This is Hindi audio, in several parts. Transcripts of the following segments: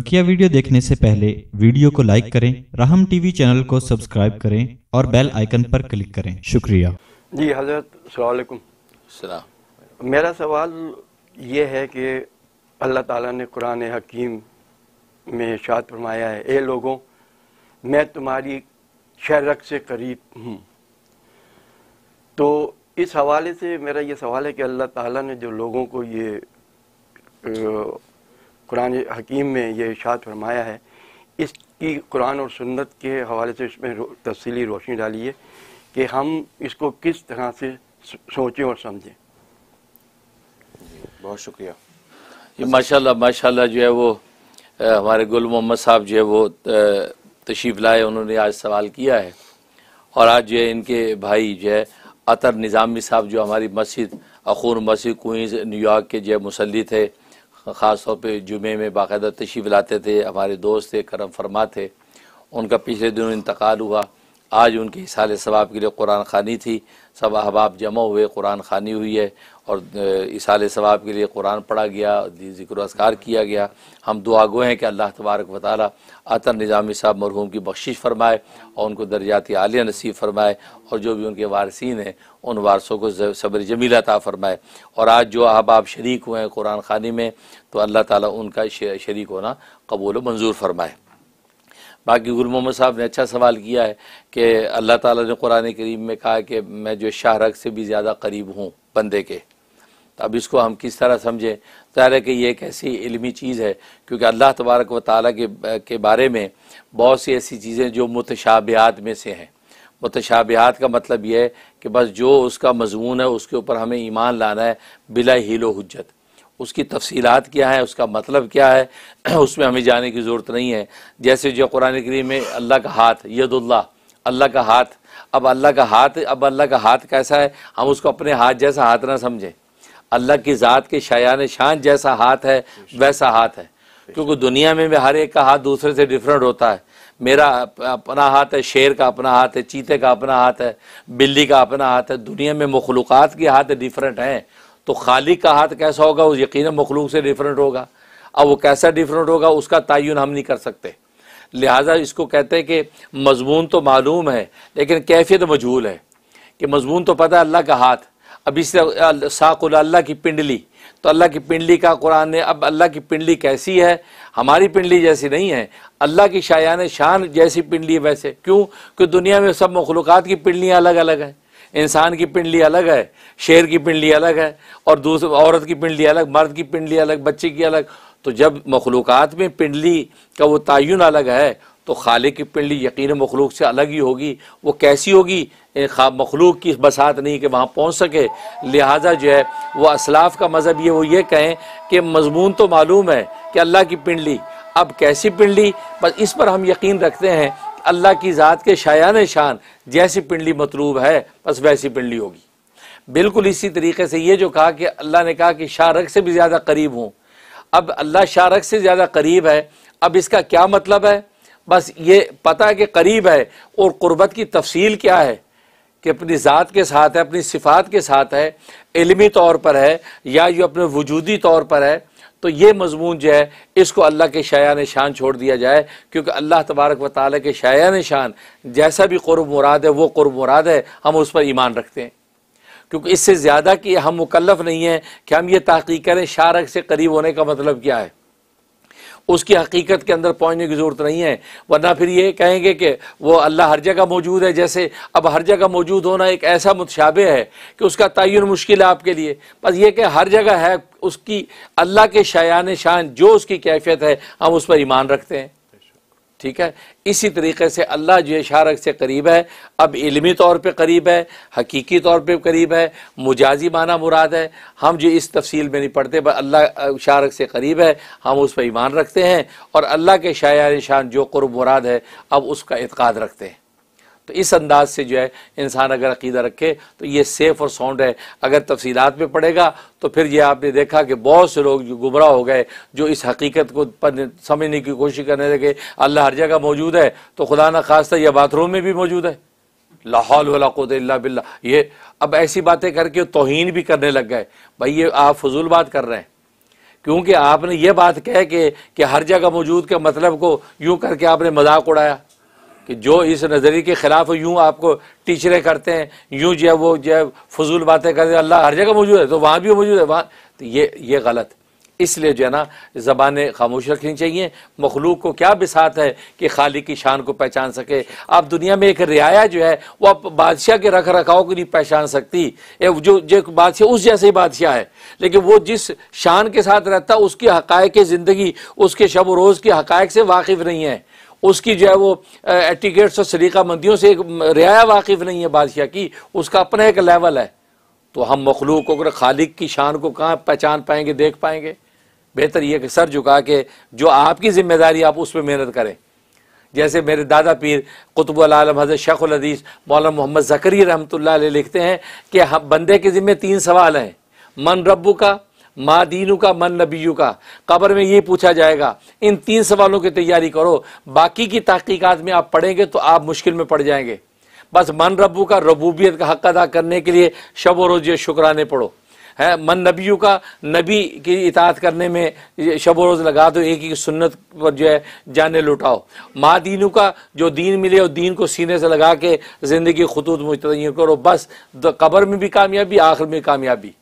बकिया वीडियो देखने से पहले वीडियो को लाइक करें राहम टीवी चैनल को सब्सक्राइब करें और बेल आइकन पर क्लिक करें शुक्रिया जी हजरत सलामकुम सलाम मेरा सवाल ये है कि अल्लाह ताला ने कुरान हकीम में शाद फरमाया है ए लोगों मैं तुम्हारी शहरक से करीब हूँ तो इस हवाले से मेरा ये सवाल है कि अल्लाह ताला ने जो लोगों को ये कुरान हकीम में ये इशात फरमाया है इसकी कुरान और सुन्नत के हवाले से इसमें रो, तफसली रोशनी डाली है कि हम इसको किस तरह से सोचें और समझें बहुत शुक्रिया ये माशाल्लाह माशाल्लाह जो है वो आ, हमारे गुल मोहम्मद साहब जो है वो तशीफ लाए उन्होंने आज सवाल किया है और आज जो है इनके भाई जो है अतर निज़ामी साहब जो हमारी मस्जिद अखून मस्जिद कुंज न्यूयॉर्क के जो मुसल्ली थे ख़ास तौर पर जुमे में बाकायदा तशीफ लाते थे हमारे दोस्त थे करम फरमा थे उनका पिछले दिनों इंतकाल हुआ आज उनके हिसाल सवाब के लिए कुरान खानी थी सब अहबाब जमा हुए कुरान खानी हुई है और इसाल सवाब के लिए कुरान पढ़ा गया जिक्र असकार किया गया हम दुआ गो हैं कि अल्लाह तबारक वाली अतर निज़ामी साहब मरहूम की बख्शिश फरमाए और उनको दर्जात आलिया नसीब फरमाए और जो भी उनके वारसिन हैं उन वारसों को सब्र जमीलाता फरमाए और आज जो अहबाब शरीक हुए हैं कुरान खानी में तो अल्लाह ताली उनका शरीक होना कबूल मंजूर फरमाए बाकी गुल मोहम्मद साहब ने अच्छा सवाल किया है कि अल्लाह ताला ने कुरान करीम में कहा है कि मैं जो शाहरख से भी ज़्यादा करीब हूँ बंदे के तो अब इसको हम किस तरह समझें ज़ाहिर है कि ये एक ऐसी इलमी चीज़ है क्योंकि अल्लाह तबारक व ताली के के बारे में बहुत सी ऐसी चीज़ें जो मतशाबहत में से हैं मतशाबहत का मतलब यह है कि बस जो उसका मजमून है उसके ऊपर हमें ईमान लाना है बिला हीलो हजत उसकी तफसीलात क्या है उसका मतलब क्या है उसमें हमें जाने की ज़रूरत नहीं है जैसे जो कुरान करीम में अल्लाह का हाथ यदुल्ला अल्लाह का हाथ अब अल्लाह का हाथ अब अल्लाह का हाथ कैसा है हम उसको अपने हाथ जैसा हाथ ना समझें अल्लाह की ज़ात के शायान शान जैसा हाथ है वैसा हाथ है क्योंकि दुनिया में भी हर एक का हाथ दूसरे से डिफरेंट होता है मेरा अपना हाथ है शेर का अपना हाथ है चीते का अपना हाथ है बिल्ली का अपना हाथ है दुनिया में मखलूक़ात के हाथ डिफरेंट हैं तो खाली का हाथ कैसा होगा वो यकीन मखलूक से डिफरेंट होगा अब वो कैसा डिफरेंट होगा उसका तयन हम नहीं कर सकते लिहाजा इसको कहते हैं कि मजमून तो मालूम है लेकिन कैफियत मजहूल है कि मजमून तो पता है अल्लाह का हाथ अब इस साकुल्ला की पिंडली तो अल्लाह की पिंडली का कुरान ने अब अल्लाह की पिंडली कैसी है हमारी पिंडली जैसी नहीं है अल्लाह की शायान शान जैसी पिंडली वैसे क्यों क्योंकि दुनिया में सब मखलूक़ात की पिंडलियाँ अलग अलग हैं इंसान की पिंडली अलग है शेर की पिंडली अलग है और दूसरे औरत की पिंडली अलग मर्द की पिंडली अलग बच्चे की अलग तो जब मखलूक़ में पिंडली का वो तयन अलग है तो खाले की पिंडली यकीन मखलूक से अलग ही होगी वो कैसी होगी मखलूक की बसात नहीं कि वहाँ पहुँच सके लिहाजा जो है वो असलाफ का मज़हब ये वो ये कहें कि मजमून तो मालूम है कि अल्लाह की पिंडली अब कैसी पिंडली बस इस पर हम यकीन रखते हैं अल्लाह की ज़ात के शायान शान जैसी पिंडली मतलूब है बस वैसी पिंडली होगी बिल्कुल इसी तरीके से ये जो कहा कि अल्लाह ने कहा कि शाहरख से भी ज़्यादा करीब हूँ अब अल्लाह शाहरख से ज़्यादा करीब है अब इसका क्या मतलब है बस ये पता है कि करीब है और क़ुरबत की तफसील क्या है कि अपनी ज़ात के साथ है अपनी सिफात के साथ है इलमी तौर पर है या जो अपने वजूदी तौर पर है तो ये मजमून जो है इसको अल्लाह के शायान शान छोड़ दिया जाए क्योंकि अल्लाह तबारक व ताल के शायान शान जैसा भी क़ुरब मुराद है वो क़ुरब मुराद है हम उस पर ईमान रखते हैं क्योंकि इससे ज़्यादा कि हम मुकलफ नहीं हैं कि हम ये तहकीक करें शारक से करीब होने का मतलब क्या है उसकी हकीकत के अंदर पहुंचने की ज़रूरत नहीं है वरना फिर ये कहेंगे कि वो अल्लाह हर जगह मौजूद है जैसे अब हर जगह मौजूद होना एक ऐसा मुतशाबे है कि उसका तयन मुश्किल है आपके लिए बस ये कि हर जगह है उसकी अल्लाह के शायान शान जो उसकी कैफियत है हम उस पर ईमान रखते हैं ठीक है इसी तरीके से अल्लाह जो है शारक से करीब है अब इलमी तौर पे करीब है हकीकी तौर पे करीब है मुजाजी माना मुराद है हम जो इस तफसील में नहीं पढ़ते बस अल्लाह शारक से करीब है हम उस पर ईमान रखते हैं और अल्लाह के शायर शान जो क़ुरब मुराद है अब उसका इतकाद रखते हैं तो इस अंदाज से जो है इंसान अगर अकीदा रखे तो ये सेफ़ और साउंड है अगर तफसीलात में पड़ेगा तो फिर ये आपने देखा कि बहुत से लोग जो गुमराह हो गए जो इस हकीकत को समझने की कोशिश करने लगे अल्लाह हर जगह मौजूद है तो खुदा न खास्ता यह बाथरूम में भी मौजूद है लाहौल वाला बिल्ला ये अब ऐसी बातें करके तोहन भी करने लग गए भाई ये आप फजूल बात कर रहे हैं क्योंकि आपने ये बात कह के कि हर जगह मौजूद के मतलब को यूं करके आपने मजाक उड़ाया कि जो इस नज़रिए के ख़िलाफ़ यूँ आपको टीचरें करते हैं यूँ जो वो जो फजूल बातें करते हैं अल्लाह हर जगह मौजूद है तो वहाँ भी मौजूद है वहाँ तो ये ये गलत इसलिए जो है ना ज़बान खामोश रखनी चाहिए मखलूक को क्या बिसात है कि खाली की शान को पहचान सके आप दुनिया में एक रियाया जो है वो आप बादशाह के रख रखाव को नहीं पहचान सकती जो जो बादशाह उस जैसे ही बादशाह है लेकिन वो जिस शान के साथ रहता उसकी हकायक ज़िंदगी उसके शब रोज़ के हक़ से वाकिफ़ नहीं है उसकी जो है वो एटिकेट्स और सलीका मंदियों से एक रियाया वाकिफ़ नहीं है बादशाह की उसका अपना एक लेवल है तो हम मखलूक को खालिक की शान को कहाँ पहचान पाएंगे देख पाएंगे बेहतर यह कि सर झुका के जो आपकी ज़िम्मेदारी आप उस पर मेहनत करें जैसे मेरे दादा पीर आलम हज़रत शेखुलदीस मौलाना मोहम्मद जकरी रहमत लिखते हैं कि हम बंदे के ज़िम्मे तीन सवाल हैं मन रब्बू का माँ दीनू का मन नबीयू का कब्र में ये पूछा जाएगा इन तीन सवालों की तैयारी करो बाकी की तहकीक़त में आप पढ़ेंगे तो आप मुश्किल में पड़ जाएंगे बस मन रबू का रबूबियत का हक अदा करने के लिए शब व रोज़ शुक्राने पढ़ो है मन नबियों का नबी की इतात करने में शब रोज़ लगा दो एक ही सुन्नत पर जो है जाने लुटाओ माँ दीनू का जो दीन मिले और दीन को सीने से लगा के ज़िंदगी खतूत मुतन करो बस कबर में भी कामयाबी आखिर में कामयाबी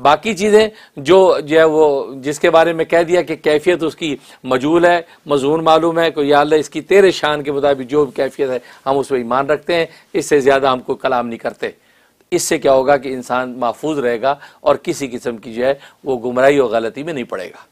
बाकी चीज़ें जो जो है वो जिसके बारे में कह दिया कि कैफियत उसकी मजूल है मजून मालूम है कोई अल्लाह इसकी तेरे शान के मुताबिक जो भी कैफियत है हम उस पर ईमान रखते हैं इससे ज़्यादा हम कोई कलाम नहीं करते इससे क्या होगा कि इंसान महफूज रहेगा और किसी किस्म की जो है वो गुमराही और गलती में नहीं पड़ेगा